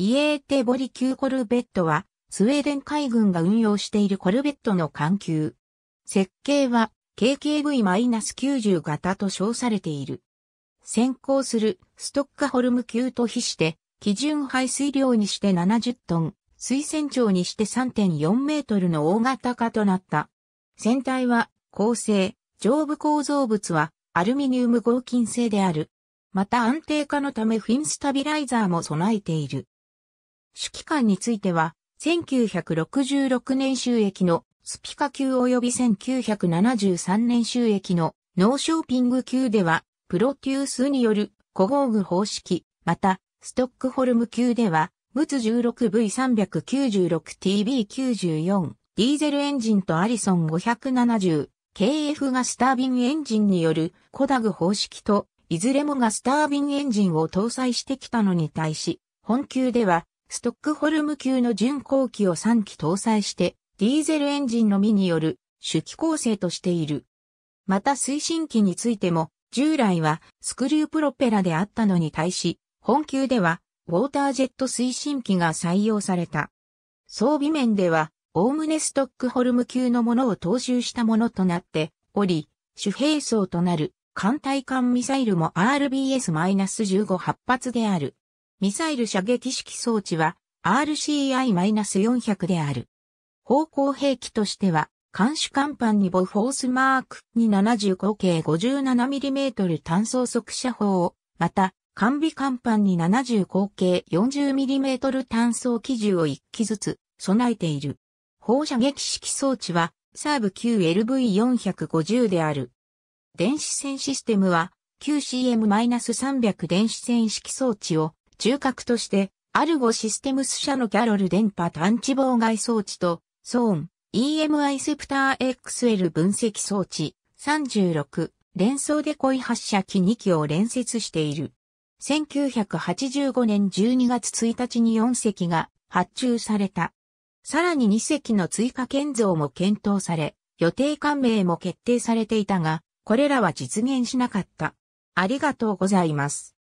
イエーテボリ級コルベットは、スウェーデン海軍が運用しているコルベットの艦級。設計は、KKV-90 型と称されている。先行するストッカホルム級と比して、基準排水量にして70トン、水船長にして3.4メートルの大型化となった。船体は、構成、上部構造物は、アルミニウム合金製である。また安定化のためフィンスタビライザーも備えている。主機関については、1966年収益のスピカ級及び1973年収益のノーショーピング級では、プロテュースによる小工具方式、また、ストックホルム級では、ムツ 16V396TB94、ディーゼルエンジンとアリソン570、KF がスタービンエンジンによるコダグ方式と、いずれもがスタービンエンジンを搭載してきたのに対し、本級ではストックホルム級の巡航機を3機搭載して、ディーゼルエンジンのみによる主機構成としている。また推進機についても、従来はスクリュープロペラであったのに対し、本級ではウォータージェット推進機が採用された。装備面では、おおむねストックホルム級のものを踏襲したものとなっており、主兵装となる艦隊艦ミサイルも RBS-15 発発である。ミサイル射撃式装置は RCI-400 である。方向兵器としては、監視甲板にボフォースマークに75径 57mm 単装速射砲を、また、完備甲板に75径 40mm 単装機銃を1機ずつ備えている。放射撃式装置は、サーブ q l v 4 5 0である。電子戦システムは、q c m 3 0 0電子戦式装置を中核として、アルゴシステムス社のキャロル電波探知妨害装置と、ソーン、EMI セプター XL 分析装置、36、連想デコイ発射機2機を連接している。1985年12月1日に4隻が発注された。さらに2隻の追加建造も検討され、予定官名も決定されていたが、これらは実現しなかった。ありがとうございます。